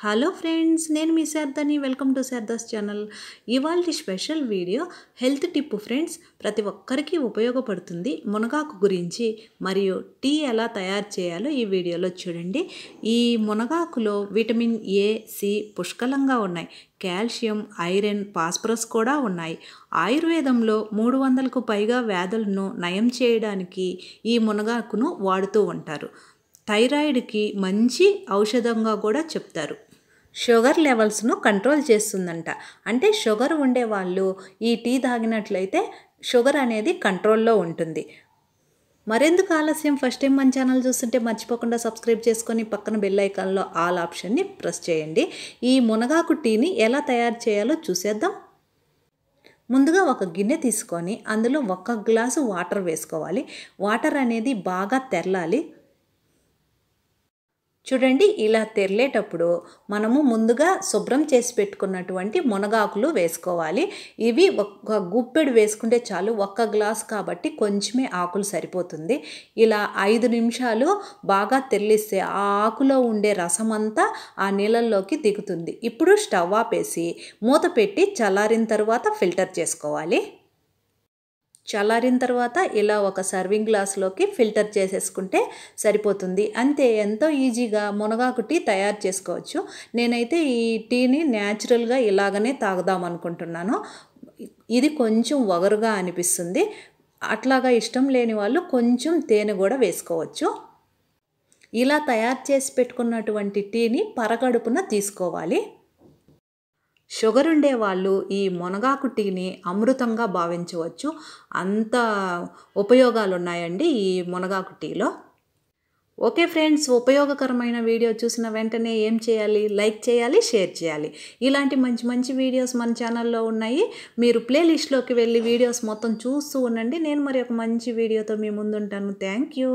hello friends నేను మీ శారదాని వెల్కమ్ టు శారదాస్ ఛానల్ ఇవాళ special video health tip friends ప్రతి ఒక్కరికి ఉపయోగపడుతుంది మునగాకు గురించి మరియు టీ ఎలా తయారు చేయాలో ఈ వీడియోలో చూడండి ఈ మునగాకులో విటమిన్ ఏ సి పుష్కలంగా ఉన్నాయి కాల్షియం ఐరన్ పాస్పరస్ కూడా ఉన్నాయి ఆయుర్వేదంలో మూడు వందలకు పైగా వ్యాధులను నయం చేయడానికి ఈ మునగాకును వాడుతూ ఉంటారు థైరాయిడ్కి మంచి ఔషధంగా కూడా చెప్తారు షుగర్ లెవెల్స్ను కంట్రోల్ చేస్తుందంట అంటే షుగర్ ఉండే వాళ్ళు ఈ టీ తాగినట్లయితే షుగర్ అనేది కంట్రోల్లో ఉంటుంది మరెందుకు ఆలస్యం ఫస్ట్ టైం మన ఛానల్ చూస్తుంటే మర్చిపోకుండా సబ్స్క్రైబ్ చేసుకొని పక్కన బెల్ ఐకాన్లో ఆల్ ఆప్షన్ని ప్రెస్ చేయండి ఈ మునగాకు టీని ఎలా తయారు చేయాలో చూసేద్దాం ముందుగా ఒక గిన్నె తీసుకొని అందులో ఒక్క గ్లాసు వాటర్ వేసుకోవాలి వాటర్ అనేది బాగా తెరలాలి చూడండి ఇలా తెరలేటప్పుడు మనము ముందుగా శుభ్రం చేసి పెట్టుకున్నటువంటి మునగాకులు వేసుకోవాలి ఇవి ఒక గుప్పెడు వేసుకుంటే చాలు ఒక్క గ్లాస్ కాబట్టి కొంచెమే ఆకులు సరిపోతుంది ఇలా ఐదు నిమిషాలు బాగా తెరిలిస్తే ఆ ఆకులో ఉండే రసం అంతా ఆ నీళ్ళల్లోకి దిగుతుంది ఇప్పుడు స్టవ్ ఆపేసి మూత పెట్టి చల్లారిన తర్వాత ఫిల్టర్ చేసుకోవాలి చల్లారిన తర్వాత ఇలా ఒక సర్వింగ్ గ్లాస్లోకి ఫిల్టర్ చేసేసుకుంటే సరిపోతుంది అంతే ఎంతో ఈజీగా మునగాకు టీ తయారు చేసుకోవచ్చు నేనైతే ఈ టీని న్యాచురల్గా ఇలాగనే తాగుదాం అనుకుంటున్నాను ఇది కొంచెం వగరుగా అనిపిస్తుంది అట్లాగా ఇష్టం లేని వాళ్ళు కొంచెం తేనె కూడా వేసుకోవచ్చు ఇలా తయారు చేసి పెట్టుకున్నటువంటి టీని పరగడుపున తీసుకోవాలి షుగర్ ఉండే వాళ్ళు ఈ మునగాకు టీని అమృతంగా భావించవచ్చు అంత ఉపయోగాలు ఉన్నాయండి ఈ మునగాకు టీలో ఓకే ఫ్రెండ్స్ ఉపయోగకరమైన వీడియో చూసిన వెంటనే ఏం చేయాలి లైక్ చేయాలి షేర్ చేయాలి ఇలాంటి మంచి మంచి వీడియోస్ మన ఛానల్లో ఉన్నాయి మీరు ప్లేలిస్ట్లోకి వెళ్ళి వీడియోస్ మొత్తం చూస్తూ ఉండండి నేను మరి ఒక మంచి వీడియోతో మీ ముందుంటాను థ్యాంక్ యూ